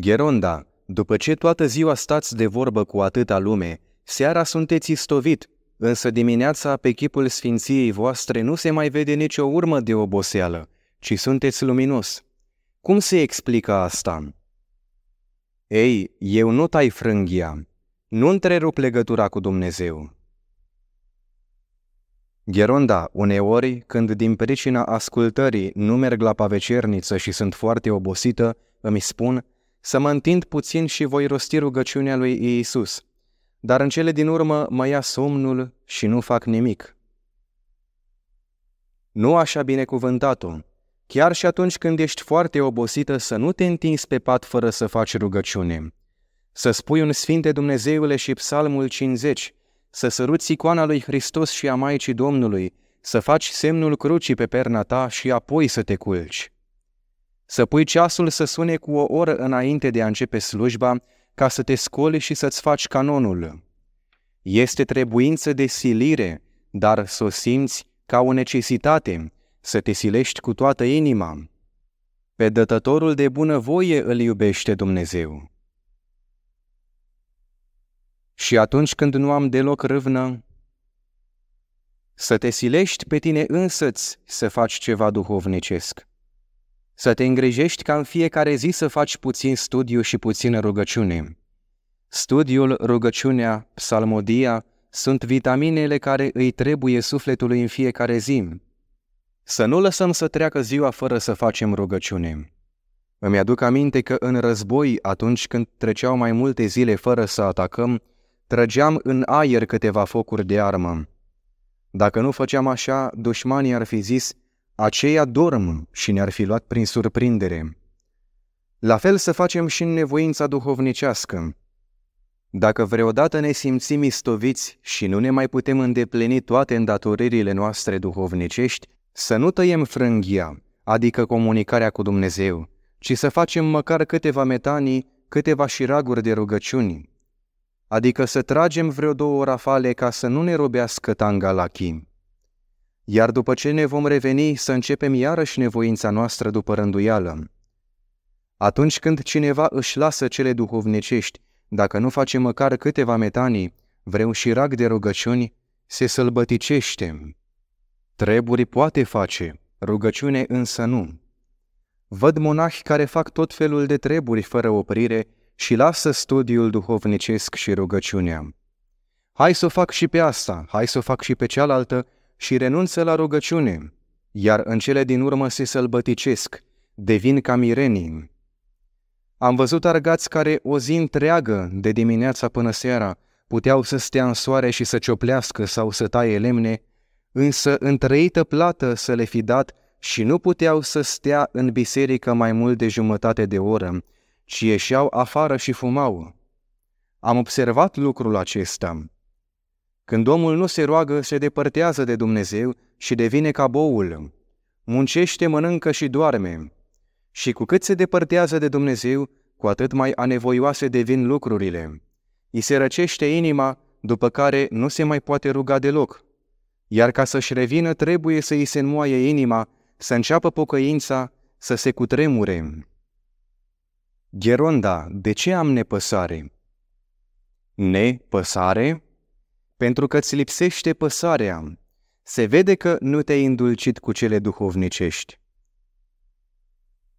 Gheronda, după ce toată ziua stați de vorbă cu atâta lume, seara sunteți istovit, însă dimineața pe chipul sfinției voastre nu se mai vede nicio urmă de oboseală, ci sunteți luminos. Cum se explică asta? Ei, eu nu tai frânghia, nu întrerup legătura cu Dumnezeu. Gheronda, uneori, când din pricina ascultării nu merg la pavecerniță și sunt foarte obosită, îmi spun – să mă întind puțin și voi rosti rugăciunea lui Iisus, dar în cele din urmă mă ia somnul și nu fac nimic. Nu așa binecuvântat-o, chiar și atunci când ești foarte obosită să nu te întinzi pe pat fără să faci rugăciune. Să spui un Sfinte Dumnezeule și Psalmul 50, să săruți icoana lui Hristos și a Maicii Domnului, să faci semnul crucii pe perna ta și apoi să te culci. Să pui ceasul să sune cu o oră înainte de a începe slujba, ca să te scoli și să-ți faci canonul. Este trebuință de silire, dar să o simți ca o necesitate, să te silești cu toată inima. Pe dătătorul de bunăvoie îl iubește Dumnezeu. Și atunci când nu am deloc râvnă, să te silești pe tine însăți să faci ceva duhovnicesc. Să te îngrijești ca în fiecare zi să faci puțin studiu și puțină rugăciune. Studiul, rugăciunea, psalmodia sunt vitaminele care îi trebuie sufletului în fiecare zi. Să nu lăsăm să treacă ziua fără să facem rugăciune. Îmi aduc aminte că în război, atunci când treceau mai multe zile fără să atacăm, trăgeam în aer câteva focuri de armă. Dacă nu făceam așa, dușmanii ar fi zis – aceia dorm și ne-ar fi luat prin surprindere. La fel să facem și în nevoința duhovnicească. Dacă vreodată ne simțim istoviți și nu ne mai putem îndeplini toate îndatoririle noastre duhovnicești, să nu tăiem frânghia, adică comunicarea cu Dumnezeu, ci să facem măcar câteva metanii, câteva șiraguri de rugăciuni, adică să tragem vreo două rafale ca să nu ne robească chim iar după ce ne vom reveni să începem iarăși nevoința noastră după rânduială. Atunci când cineva își lasă cele duhovnicești, dacă nu face măcar câteva metanii, vreun șirac de rugăciuni, se sălbăticește. Treburi poate face, rugăciune însă nu. Văd monahi care fac tot felul de treburi fără oprire și lasă studiul duhovnicesc și rugăciunea. Hai să o fac și pe asta, hai să o fac și pe cealaltă, și renunță la rugăciune, iar în cele din urmă se sălbăticesc, devin ca mirenii. Am văzut argați care o zi întreagă, de dimineața până seara, puteau să stea în soare și să cioplească sau să taie lemne, însă întreită plată să le fi dat și nu puteau să stea în biserică mai mult de jumătate de oră, ci ieșeau afară și fumau. Am observat lucrul acesta. Când omul nu se roagă, se depărtează de Dumnezeu și devine ca boul. Muncește, mănâncă și doarme. Și cu cât se depărtează de Dumnezeu, cu atât mai anevoioase devin lucrurile. I se răcește inima, după care nu se mai poate ruga deloc. Iar ca să-și revină, trebuie să i se înmoaie inima, să înceapă pocăința, să se cutremure. Gheronda, de ce am nepăsare? Nepăsare? pentru că îți lipsește păsarea. Se vede că nu te-ai îndulcit cu cele duhovnicești.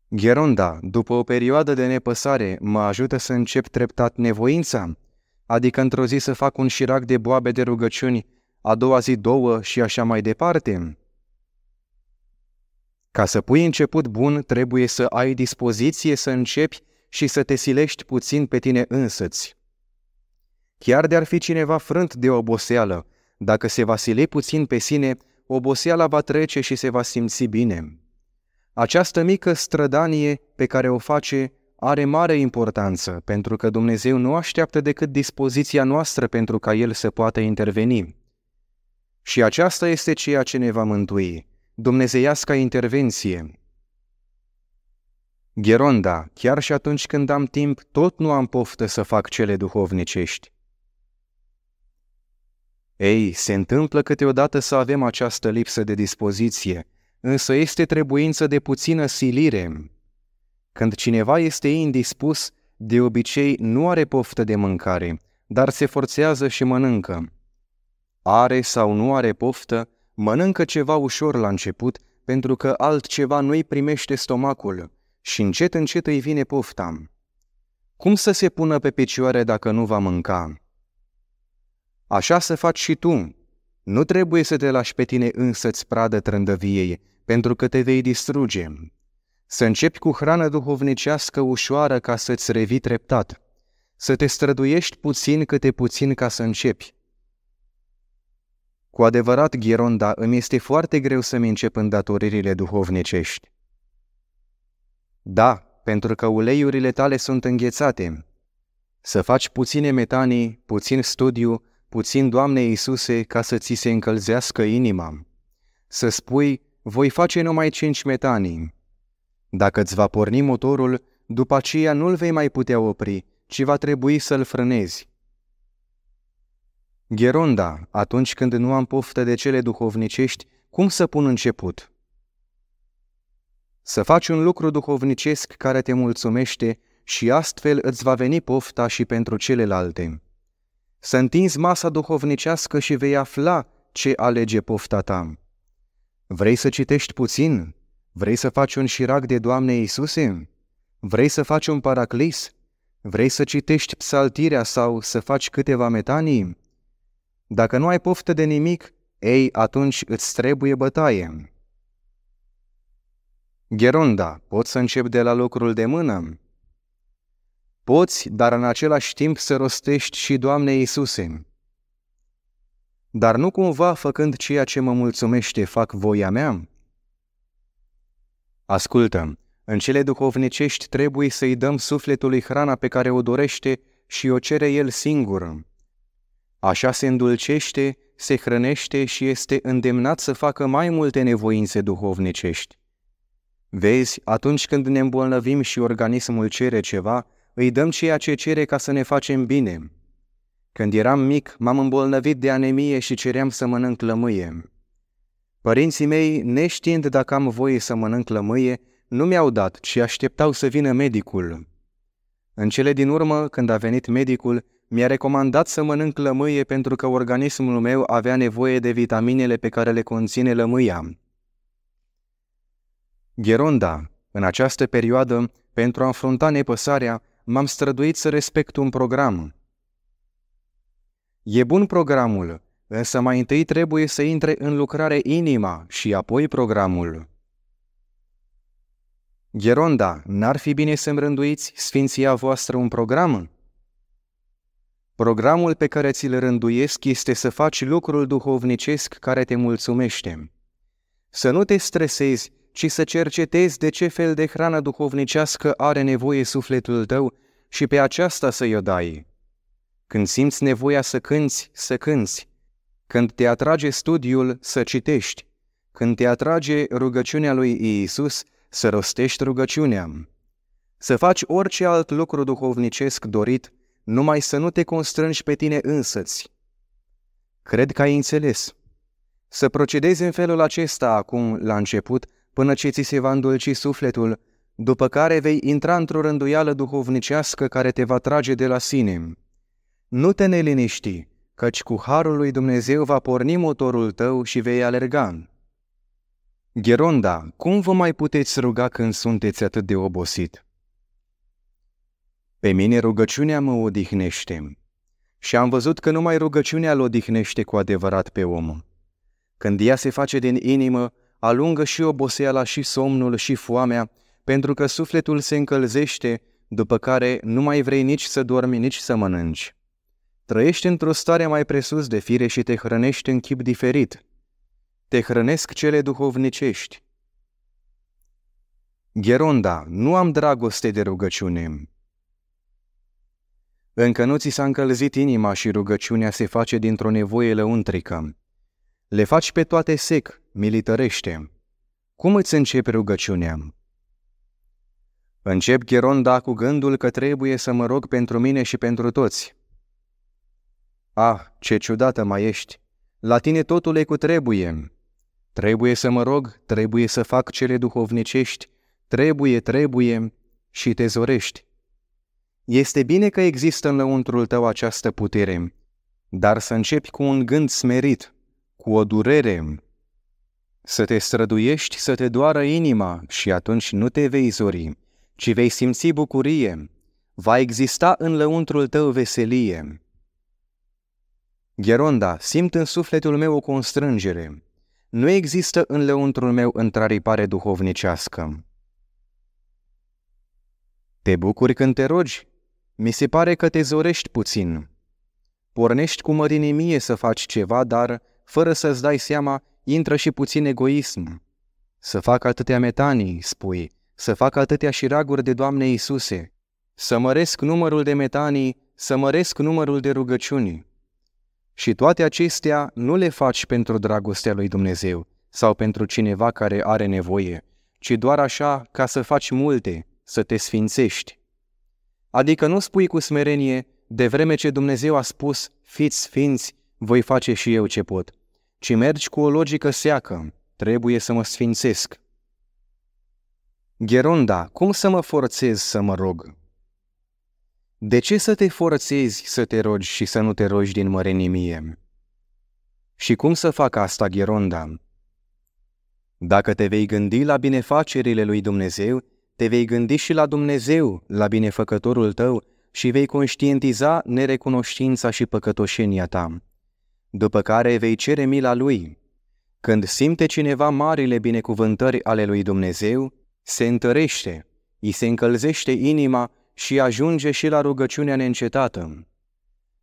Gheronda, după o perioadă de nepăsare, mă ajută să încep treptat nevoința, adică într-o zi să fac un șirac de boabe de rugăciuni, a doua zi două și așa mai departe. Ca să pui început bun, trebuie să ai dispoziție să începi și să te silești puțin pe tine însăți. Chiar de-ar fi cineva frânt de oboseală, dacă se va sile puțin pe sine, oboseala va trece și se va simți bine. Această mică strădanie pe care o face are mare importanță, pentru că Dumnezeu nu așteaptă decât dispoziția noastră pentru ca El să poată interveni. Și aceasta este ceea ce ne va mântui, dumnezeiasca intervenție. Gheronda, chiar și atunci când am timp, tot nu am poftă să fac cele duhovnicești. Ei, se întâmplă câteodată să avem această lipsă de dispoziție, însă este trebuință de puțină silire. Când cineva este indispus, de obicei nu are poftă de mâncare, dar se forțează și mănâncă. Are sau nu are poftă, mănâncă ceva ușor la început, pentru că altceva nu-i primește stomacul și încet încet îi vine pofta. Cum să se pună pe picioare dacă nu va mânca? Așa să faci și tu. Nu trebuie să te lași pe tine însăți pradă trândăviei, pentru că te vei distruge. Să începi cu hrană duhovnicească ușoară ca să-ți revii treptat. Să te străduiești puțin câte puțin ca să începi. Cu adevărat, Gheronda, îmi este foarte greu să-mi încep îndatoririle duhovnicești. Da, pentru că uleiurile tale sunt înghețate. Să faci puține metanii, puțin studiu, puțin, Doamne Iisuse, ca să ți se încălzească inima, să spui, voi face numai cinci metanii. Dacă îți va porni motorul, după aceea nu-l vei mai putea opri, ci va trebui să-l frânezi. Gheronda, atunci când nu am poftă de cele duhovnicești, cum să pun început? Să faci un lucru duhovnicesc care te mulțumește și astfel îți va veni pofta și pentru celelalte. Să întinzi masa duhovnicească și vei afla ce alege pofta ta. Vrei să citești puțin? Vrei să faci un șirac de Doamne Iisuse? Vrei să faci un paraclis? Vrei să citești psaltirea sau să faci câteva metanii? Dacă nu ai poftă de nimic, ei, atunci îți trebuie bătaie. Gheronda, pot să încep de la lucrul de mână? Poți, dar în același timp să rostești și Doamne Iisuse. Dar nu cumva făcând ceea ce mă mulțumește fac voia mea? Ascultă, în cele duhovnicești trebuie să-i dăm sufletului hrana pe care o dorește și o cere el singur. Așa se îndulcește, se hrănește și este îndemnat să facă mai multe nevoințe duhovnicești. Vezi, atunci când ne îmbolnăvim și organismul cere ceva, îi dăm ceea ce cere ca să ne facem bine. Când eram mic, m-am îmbolnăvit de anemie și ceream să mănânc lămâie. Părinții mei, neștiind dacă am voie să mănânc lămâie, nu mi-au dat, ci așteptau să vină medicul. În cele din urmă, când a venit medicul, mi-a recomandat să mănânc lămâie pentru că organismul meu avea nevoie de vitaminele pe care le conține lămâia. Gheronda, în această perioadă, pentru a înfrunta nepăsarea, m-am străduit să respect un program. E bun programul, însă mai întâi trebuie să intre în lucrare inima și apoi programul. Gheronda, n-ar fi bine să-mi rânduiți, sfinția voastră, un program? Programul pe care ți-l rânduiesc este să faci lucrul duhovnicesc care te mulțumește. Să nu te stresezi ci să cercetezi de ce fel de hrană duhovnicească are nevoie sufletul tău și pe aceasta să-i o dai. Când simți nevoia să cânți, să cânți. Când te atrage studiul, să citești. Când te atrage rugăciunea lui Iisus, să rostești rugăciunea. Să faci orice alt lucru duhovnicesc dorit, numai să nu te constrângi pe tine însăți. Cred că ai înțeles. Să procedezi în felul acesta acum, la început, până ce ți se va îndulci sufletul, după care vei intra într-o rânduială duhovnicească care te va trage de la sine. Nu te neliniști, căci cu harul lui Dumnezeu va porni motorul tău și vei alerga. Gheronda, cum vă mai puteți ruga când sunteți atât de obosit? Pe mine rugăciunea mă odihnește și am văzut că numai rugăciunea îl odihnește cu adevărat pe om. Când ea se face din inimă, alungă și oboseala și somnul și foamea, pentru că sufletul se încălzește, după care nu mai vrei nici să dormi, nici să mănânci. Trăiești într-o stare mai presus de fire și te hrănești în chip diferit. Te hrănesc cele duhovnicești. Gheronda, nu am dragoste de rugăciune. Încă nu ți s-a încălzit inima și rugăciunea se face dintr-o nevoie lăuntrică. Le faci pe toate sec, militărește. Cum îți începe rugăciunea? Încep gheronda cu gândul că trebuie să mă rog pentru mine și pentru toți. Ah, ce ciudată mai ești! La tine totul e cu trebuie. Trebuie să mă rog, trebuie să fac cele duhovnicești, trebuie, trebuie și te zorești. Este bine că există înăuntrul tău această putere, dar să începi cu un gând smerit – cu o durere, să te străduiești să te doară inima și atunci nu te vei zori, ci vei simți bucurie, va exista în lăuntrul tău veselie. Gheronda, simt în sufletul meu o constrângere. Nu există în lăuntrul meu întraripare duhovnicească. Te bucuri când te rogi? Mi se pare că te zorești puțin. Pornești cu mărinimie să faci ceva, dar fără să-ți dai seama, intră și puțin egoism. Să fac atâtea metanii, spui, să fac atâtea șiraguri de Doamne Iisuse, să măresc numărul de metanii, să măresc numărul de rugăciuni. Și toate acestea nu le faci pentru dragostea lui Dumnezeu sau pentru cineva care are nevoie, ci doar așa ca să faci multe, să te sfințești. Adică nu spui cu smerenie, de vreme ce Dumnezeu a spus, fiți sfinți, voi face și eu ce pot ci mergi cu o logică seacă. Trebuie să mă sfințesc. Gheronda, cum să mă forțez să mă rog? De ce să te forțezi să te rogi și să nu te rogi din mărenimie? Și cum să fac asta, Gheronda? Dacă te vei gândi la binefacerile lui Dumnezeu, te vei gândi și la Dumnezeu, la binefăcătorul tău, și vei conștientiza nerecunoștința și păcătoșenia ta după care vei cere mila lui. Când simte cineva marile binecuvântări ale lui Dumnezeu, se întărește, îi se încălzește inima și ajunge și la rugăciunea neîncetată.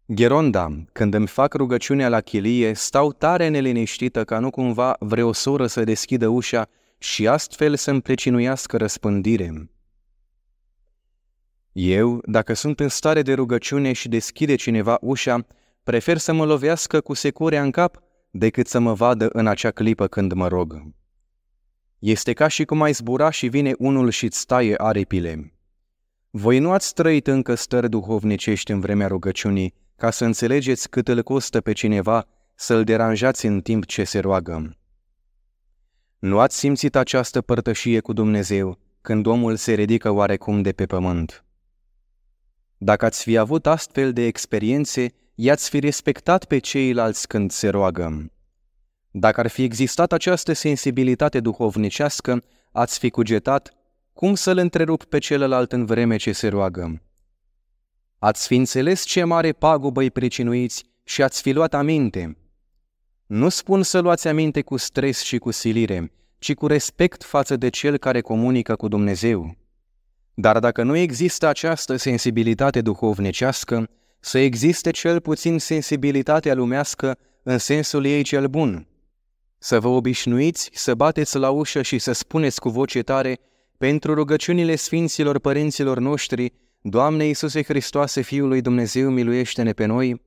Gheronda, când îmi fac rugăciunea la chilie, stau tare neliniștită ca nu cumva vreo soră să deschidă ușa și astfel să-mi plecinuiască răspândire. Eu, dacă sunt în stare de rugăciune și deschide cineva ușa, Prefer să mă lovească cu securea în cap decât să mă vadă în acea clipă când mă rog. Este ca și cum ai zbura și vine unul și-ți taie aripile. Voi nu ați trăit încă stări duhovnicești în vremea rugăciunii, ca să înțelegeți cât îl costă pe cineva să-l deranjați în timp ce se roagă. Nu ați simțit această părtășie cu Dumnezeu când omul se ridică oarecum de pe pământ. Dacă ați fi avut astfel de experiențe, i-ați fi respectat pe ceilalți când se roagă. Dacă ar fi existat această sensibilitate duhovnicească, ați fi cugetat cum să-l întrerup pe celălalt în vreme ce se roagă. Ați fi înțeles ce mare pagubă îi pricinuiți și ați fi luat aminte. Nu spun să luați aminte cu stres și cu silire, ci cu respect față de cel care comunică cu Dumnezeu. Dar dacă nu există această sensibilitate duhovnecească, să existe cel puțin sensibilitatea lumească în sensul ei cel bun. Să vă obișnuiți să bateți la ușă și să spuneți cu voce tare pentru rugăciunile sfinților părinților noștri, Doamne Iisuse Hristoase, Fiul lui Dumnezeu, miluiește-ne pe noi,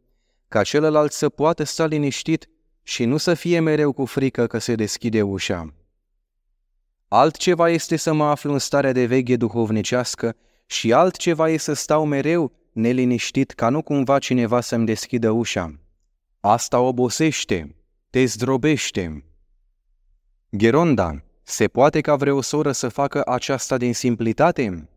ca celălalt să poată sta liniștit și nu să fie mereu cu frică că se deschide ușa. Altceva este să mă aflu în starea de veche duhovnicească și altceva e să stau mereu neliniștit ca nu cumva cineva să-mi deschidă ușa. Asta obosește, te zdrobește. Gheronda, se poate ca vreo soră să facă aceasta din simplitate?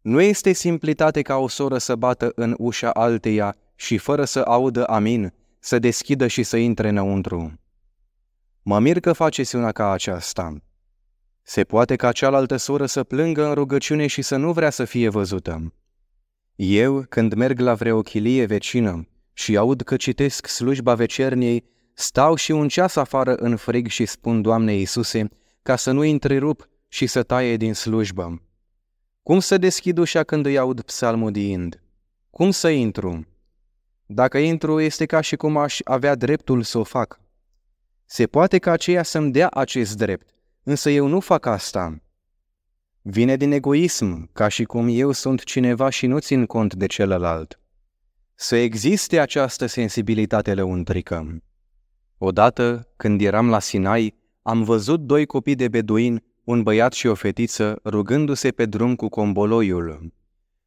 Nu este simplitate ca o soră să bată în ușa alteia și fără să audă amin, să deschidă și să intre înăuntru. Mă mir că faceți una ca aceasta. Se poate ca cealaltă soră să plângă în rugăciune și să nu vrea să fie văzută. Eu, când merg la vreo chilie vecină și aud că citesc slujba vecerniei, stau și un ceas afară în frig și spun Doamne Iisuse, ca să nu întrerup și să taie din slujbă. Cum să deschid ușa când îi aud diind? Cum să intru? Dacă intru, este ca și cum aș avea dreptul să o fac. Se poate ca aceea să-mi dea acest drept, Însă eu nu fac asta. Vine din egoism, ca și cum eu sunt cineva și nu țin cont de celălalt. Să existe această sensibilitate lăuntrică. Odată, când eram la Sinai, am văzut doi copii de beduin, un băiat și o fetiță, rugându-se pe drum cu comboloiul.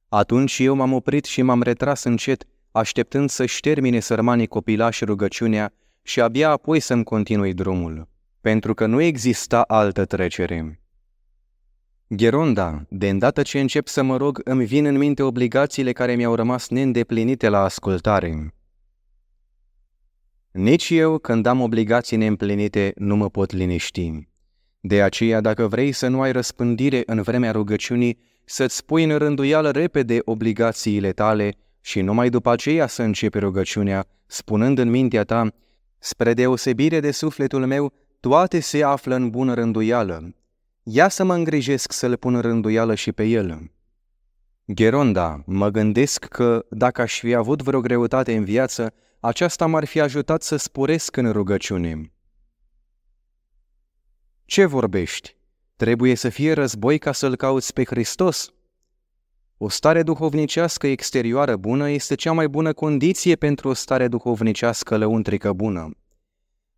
Atunci eu m-am oprit și m-am retras încet, așteptând să-și termine sărmanii copilași rugăciunea și abia apoi să-mi continui drumul pentru că nu exista altă trecere. Gheronda, de îndată ce încep să mă rog, îmi vin în minte obligațiile care mi-au rămas neîndeplinite la ascultare. Nici eu, când am obligații neîmplinite, nu mă pot liniști. De aceea, dacă vrei să nu ai răspândire în vremea rugăciunii, să-ți pui în rânduială repede obligațiile tale și numai după aceea să începi rugăciunea, spunând în mintea ta, spre deosebire de sufletul meu, toate se află în bună rânduială. Ia să mă îngrijesc să le pun în rânduială și pe el. Geronda, mă gândesc că, dacă aș fi avut vreo greutate în viață, aceasta m-ar fi ajutat să sporesc în rugăciune. Ce vorbești? Trebuie să fie război ca să-L cauți pe Hristos? O stare duhovnicească exterioară bună este cea mai bună condiție pentru o stare duhovnicească lăuntrică bună.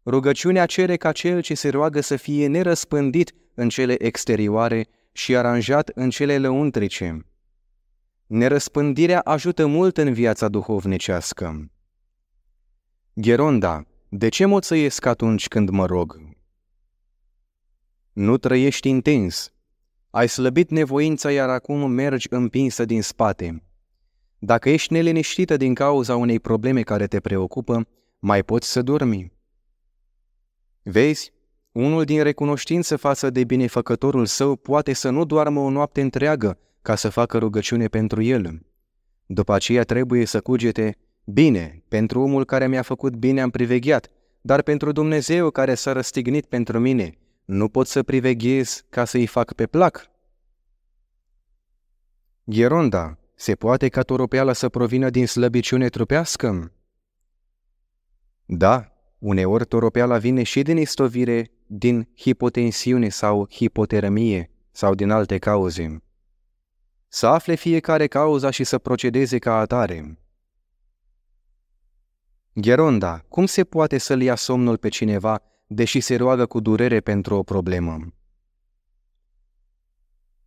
Rugăciunea cere ca cel ce se roagă să fie nerăspândit în cele exterioare și aranjat în cele lăuntrice. Nerăspândirea ajută mult în viața duhovnicească. Gheronda, de ce mă țăiesc atunci când mă rog? Nu trăiești intens. Ai slăbit nevoința, iar acum mergi împinsă din spate. Dacă ești neliniștită din cauza unei probleme care te preocupă, mai poți să dormi. Vezi, unul din recunoștință față de binefăcătorul său poate să nu doarmă o noapte întreagă ca să facă rugăciune pentru el. După aceea trebuie să cugete, bine, pentru omul care mi-a făcut bine am privegheat, dar pentru Dumnezeu care s-a răstignit pentru mine, nu pot să priveghez ca să-i fac pe plac. Gheronda, se poate ca toropeala să provină din slăbiciune trupească? Da, Uneori toropeala vine și din istovire, din hipotensiune sau hipotermie sau din alte cauze. Să afle fiecare cauza și să procedeze ca atare. Gheronda, cum se poate să-l ia somnul pe cineva, deși se roagă cu durere pentru o problemă?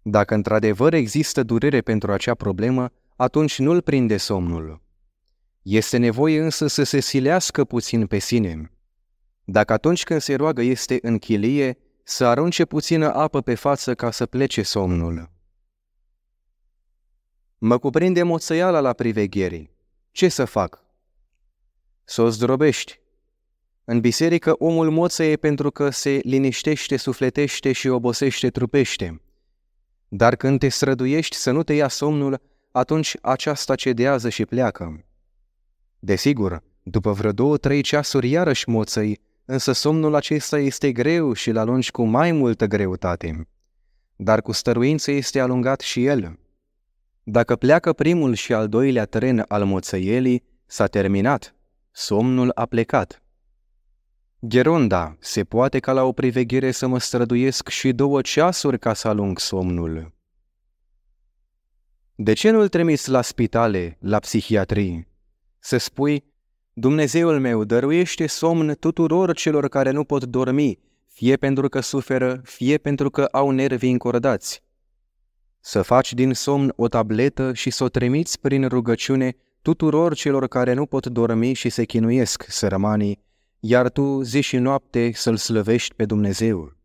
Dacă într-adevăr există durere pentru acea problemă, atunci nu-l prinde somnul. Este nevoie însă să se silească puțin pe sine. Dacă atunci când se roagă este în chilie, să arunce puțină apă pe față ca să plece somnul. Mă cuprinde moțăiala la privegheri. Ce să fac? Să o zdrobești. În biserică omul moțăie pentru că se liniștește, sufletește și obosește trupește. Dar când te străduiești să nu te ia somnul, atunci aceasta cedează și pleacă. Desigur, după vreo două-trei ceasuri iarăși moțăi, însă somnul acesta este greu și îl alungi cu mai multă greutate. Dar cu stăruință este alungat și el. Dacă pleacă primul și al doilea tren al moțăielii, s-a terminat. Somnul a plecat. Geronda, se poate ca la o priveghere să mă străduiesc și două ceasuri ca să alung somnul. De ce nu-l trimis la spitale, la psihiatrie? să spui, Dumnezeul meu dăruiește somn tuturor celor care nu pot dormi, fie pentru că suferă, fie pentru că au nervii încordați. Să faci din somn o tabletă și să o trimiți prin rugăciune tuturor celor care nu pot dormi și se chinuiesc, sărmanii, iar tu zi și noapte să-L slăvești pe Dumnezeul.